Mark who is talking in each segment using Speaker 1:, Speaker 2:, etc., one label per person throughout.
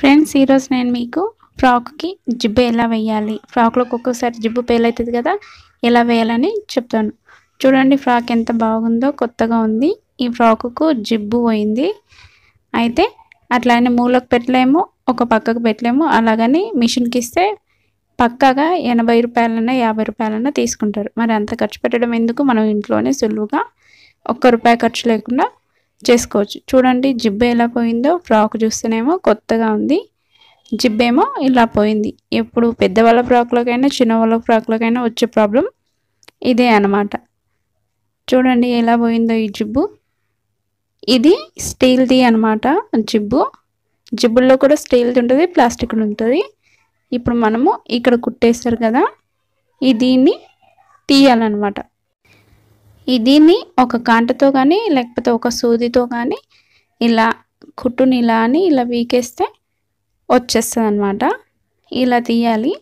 Speaker 1: friends ఈరోజు నేను మీకు ఫ్రాక్కి జిబ్బు ఎలా వేయాలి ఫ్రాక్లోకి ఒక్కొక్కసారి జిబ్బు పేలవుతుంది కదా ఎలా వేయాలని చెప్తాను చూడండి ఫ్రాక్ ఎంత బాగుందో కొత్తగా ఉంది ఈ ఫ్రాక్కు జిబ్బు పోయింది అయితే అట్లానే మూలకు పెట్టలేము ఒక పక్కకు పెట్టలేము అలాగని మిషన్కి ఇస్తే పక్కాగా ఎనభై రూపాయలన్నా యాభై రూపాయలన్నా తీసుకుంటారు మరి అంత ఖర్చు పెట్టడం ఎందుకు మనం ఇంట్లోనే సులువుగా ఒక్క రూపాయి ఖర్చు లేకుండా చేసుకోవచ్చు చూడండి జిబ్బ ఎలా పోయిందో ఫ్రాక్ చూస్తేనేమో కొత్తగా ఉంది జిబ్బేమో ఇలా పోయింది ఎప్పుడు పెద్దవాళ్ళ చిన్న చిన్నవాళ్ళ ఫ్రాక్లోకైనా వచ్చే ప్రాబ్లం ఇదే అనమాట చూడండి ఎలా పోయిందో ఈ జిబ్బు ఇది స్టీల్ది అనమాట జిబ్బు జిబ్బుల్లో కూడా స్టీల్ది ఉంటుంది ప్లాస్టిక్ ఉంటుంది ఇప్పుడు మనము ఇక్కడ కుట్టేస్తారు కదా ఈ దీన్ని తీయాలన్నమాట దీన్ని ఒక కాంటతో కానీ లేకపోతే ఒక సూదితో కానీ ఇలా కుట్టుని ఇలా అని ఇలా వీకేస్తే వచ్చేస్తుంది అనమాట ఇలా తీయాలి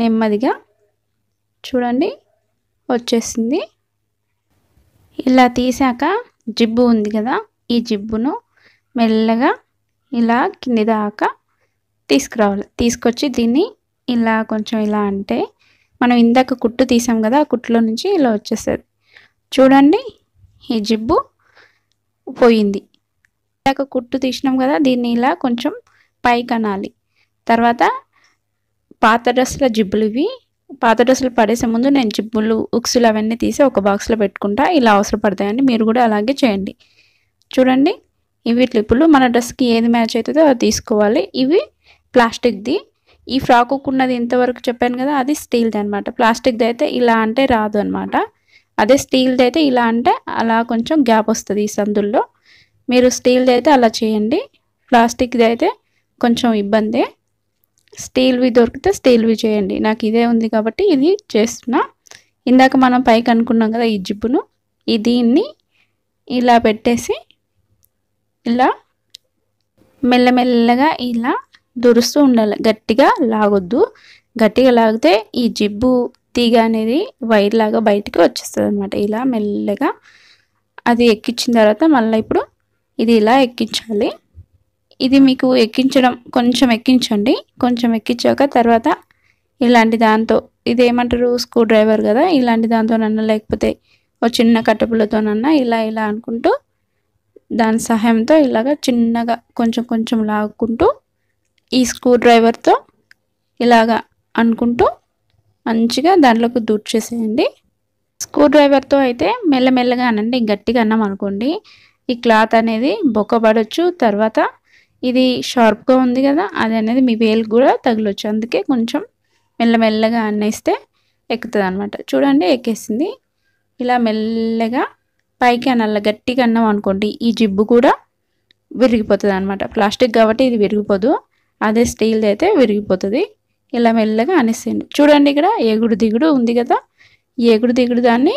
Speaker 1: నెమ్మదిగా చూడండి వచ్చేసింది ఇలా తీసాక జిబ్బు ఉంది కదా ఈ జిబ్బును మెల్లగా ఇలా కింది దాకా తీసుకురావాలి తీసుకొచ్చి దీన్ని ఇలా కొంచెం ఇలా అంటే మనం ఇందాక కుట్టు తీసాం కదా ఆ కుట్టులో నుంచి ఇలా వచ్చేస్తుంది చూడండి ఈ జిబ్బు పోయింది ఇలాగ కుట్టు తీసినాం కదా దీన్ని ఇలా కొంచెం పైకి అనాలి తర్వాత పాత డ్రెస్సుల జిబ్బులు ఇవి పాత డ్రెస్సులు పడేసే ముందు నేను జిబ్బులు ఉక్సులు అవన్నీ తీసి ఒక బాక్స్లో పెట్టుకుంటా ఇలా అవసరం పడతాయండి మీరు కూడా అలాగే చేయండి చూడండి ఇవి క్లిప్పులు మన డ్రెస్కి ఏది మ్యాచ్ అవుతుందో అది తీసుకోవాలి ఇవి ప్లాస్టిక్ది ఈ ఫ్రాక్ ఉన్నది ఇంతవరకు చెప్పాను కదా అది స్టీల్ది అనమాట ప్లాస్టిక్ది అయితే ఇలా అంటే రాదు అనమాట అదే స్టీల్ది అయితే ఇలా అంటే అలా కొంచెం గ్యాప్ వస్తుంది ఈ సందుల్లో మీరు స్టీల్ది అయితే అలా చేయండి ప్లాస్టిక్ది అయితే కొంచెం ఇబ్బంది స్టీల్వి దొరికితే స్టీల్వి చేయండి నాకు ఇదే ఉంది కాబట్టి ఇది చేస్తున్నా ఇందాక మనం పైకి అనుకున్నాం కదా ఈ జిబ్బును ఈ దీన్ని ఇలా పెట్టేసి ఇలా మెల్లమెల్లగా ఇలా దురుస్తూ ఉండాలి గట్టిగా లాగొద్దు గట్టిగా లాగితే ఈ జిబ్బు తీగ అనేది వైర్ లాగా బయటికి వచ్చేస్తుంది అనమాట ఇలా మెల్లగా అది ఎక్కించిన తర్వాత మళ్ళీ ఇప్పుడు ఇది ఇలా ఎక్కించాలి ఇది మీకు ఎక్కించడం కొంచెం ఎక్కించండి కొంచెం ఎక్కించాక తర్వాత ఇలాంటి దాంతో ఇది ఏమంటారు స్క్రూ డ్రైవర్ కదా ఇలాంటి దాంతోనన్నా లేకపోతే ఓ చిన్న కట్టపులతోనన్నా ఇలా ఇలా అనుకుంటూ దాని సహాయంతో ఇలాగ చిన్నగా కొంచెం కొంచెం లాగుకుంటూ ఈ స్క్రూ డ్రైవర్తో ఇలాగ అనుకుంటూ మంచిగా దాంట్లోకి దూడ్చేసేయండి స్క్రూ డ్రైవర్తో అయితే మెల్లమెల్లగా అనండి గట్టిగా అన్నాం అనుకోండి ఈ క్లాత్ అనేది బొక్కబడొచ్చు తర్వాత ఇది షార్ప్గా ఉంది కదా అది అనేది మీ వేలు కూడా తగిలొచ్చు అందుకే కొంచెం మెల్లమెల్లగా అన్నేస్తే ఎక్కుతుంది అనమాట చూడండి ఎక్కేసింది ఇలా మెల్లగా పైకి అనాల గట్టిగా అన్నాం అనుకోండి ఈ జిబ్బు కూడా విరిగిపోతుంది అనమాట ప్లాస్టిక్ కాబట్టి ఇది విరిగిపోదు అదే స్టీల్ది అయితే విరిగిపోతుంది ఇలా మెల్లగా అనేసేయండి చూడండి ఇక్కడ ఎగుడు దిగుడు ఉంది కదా ఎగుడు దిగుడు దాన్ని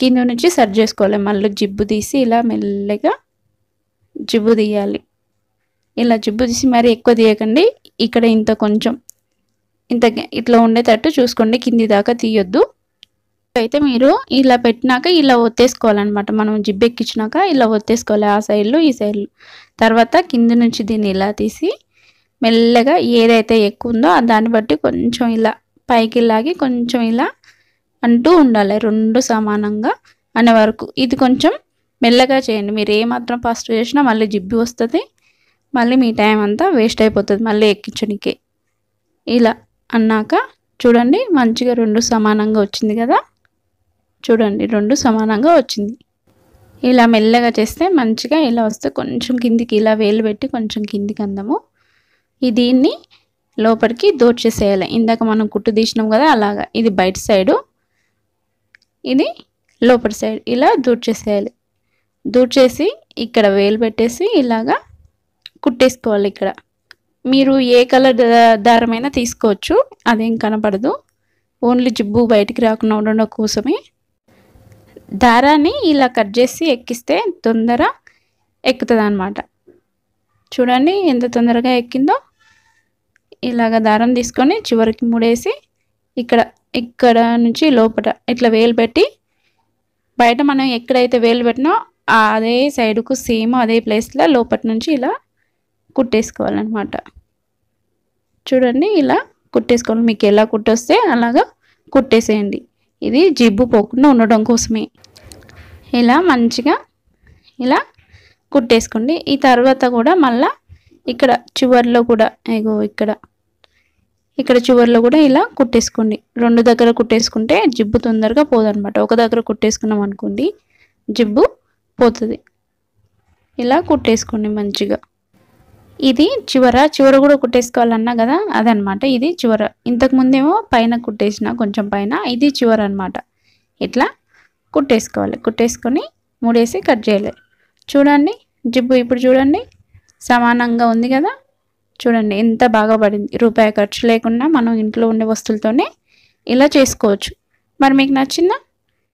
Speaker 1: కింద నుంచి సర్జ్ చేసుకోవాలి మళ్ళీ జిబ్బు తీసి ఇలా మెల్లగా జిబ్బు తీయాలి ఇలా జిబ్బు తీసి మరి ఎక్కువ తీయకండి ఇక్కడ ఇంత కొంచెం ఇంత ఇట్లా ఉండేటట్టు చూసుకోండి కింది దాకా తీయొద్దు అయితే మీరు ఇలా పెట్టినాక ఇలా ఒత్తేసుకోవాలన్నమాట మనం జిబ్బు ఎక్కించినాక ఇలా ఒత్తేసుకోవాలి ఆ సైడ్లు ఈ సైడ్లు తర్వాత కింది నుంచి దీన్ని ఇలా తీసి మెల్లగా ఏదైతే ఎక్కువ ఉందో దాన్ని బట్టి కొంచెం ఇలా పైకి లాగి కొంచెం ఇలా అంటూ ఉండాలి రెండు సమానంగా అనే వరకు ఇది కొంచెం మెల్లగా చేయండి మీరు ఏమాత్రం ఫాస్ట్ చేసినా మళ్ళీ జిబ్బి వస్తుంది మళ్ళీ మీ టైం అంతా వేస్ట్ అయిపోతుంది మళ్ళీ ఎక్కించడానికి ఇలా అన్నాక చూడండి మంచిగా రెండు సమానంగా వచ్చింది కదా చూడండి రెండు సమానంగా వచ్చింది ఇలా మెల్లగా చేస్తే మంచిగా ఇలా వస్తే కొంచెం కిందికి ఇలా వేలు పెట్టి కొంచెం కిందికి అందము ఈ దీన్ని లోపలికి దోచేసేయాలి ఇందాక మనం కుట్టు తీసినాం కదా అలాగా ఇది బయట సైడు ఇది లోపలి సైడ్ ఇలా దూర్చేసేయాలి దూర్చేసి ఇక్కడ వేలు పెట్టేసి ఇలాగా కుట్టేసుకోవాలి ఇక్కడ మీరు ఏ కలర్ దారమైనా తీసుకోవచ్చు అదేం కనపడదు ఓన్లీ జిబ్బు బయటికి రాకుండా ఉండడం కోసమే దారాన్ని ఇలా కట్ చేసి ఎక్కిస్తే తొందర ఎక్కుతుంది చూడండి ఎంత తొందరగా ఎక్కిందో ఇలాగ దారం తీసుకొని చివరికి ముడేసి ఇక్కడ ఇక్కడ నుంచి లోపల ఇట్లా వేలు పెట్టి బయట మనం ఎక్కడైతే వేలు పెట్టినో అదే సైడ్కు సేమ్ అదే ప్లేస్లో లోపల నుంచి ఇలా కుట్టేసుకోవాలన్నమాట చూడండి ఇలా కుట్టేసుకోవాలి మీకు ఎలా కుట్టొస్తే అలాగా కుట్టేసేయండి ఇది జిబ్బు పోకుండా ఉండడం కోసమే ఇలా మంచిగా ఇలా కుట్టేసుకోండి ఈ తర్వాత కూడా మళ్ళీ ఇక్కడ చివర్లో కూడా ఏగో ఇక్కడ ఇక్కడ చివర్లో కూడా ఇలా కుట్టేసుకోండి రెండు దగ్గర కుట్టేసుకుంటే జిబ్బు తొందరగా పోదనమాట ఒక దగ్గర కుట్టేసుకున్నాం అనుకోండి జిబ్బు పోతుంది ఇలా కుట్టేసుకోండి మంచిగా ఇది చివర చివర కూడా కుట్టేసుకోవాలన్నా కదా అదనమాట ఇది చివర ఇంతకుముందేమో పైన కుట్టేసిన కొంచెం పైన ఇది చివర అనమాట ఇట్లా కుట్టేసుకోవాలి కుట్టేసుకొని మూడేసి కట్ చేయాలి చూడండి జిబ్బు ఇప్పుడు చూడండి సమానంగా ఉంది కదా చూడండి ఎంత బాగా పడింది రూపాయి ఖర్చు లేకుండా మనం ఇంట్లో ఉండే వస్తువులతోనే ఇలా చేసుకోవచ్చు మరి మీకు నచ్చిందా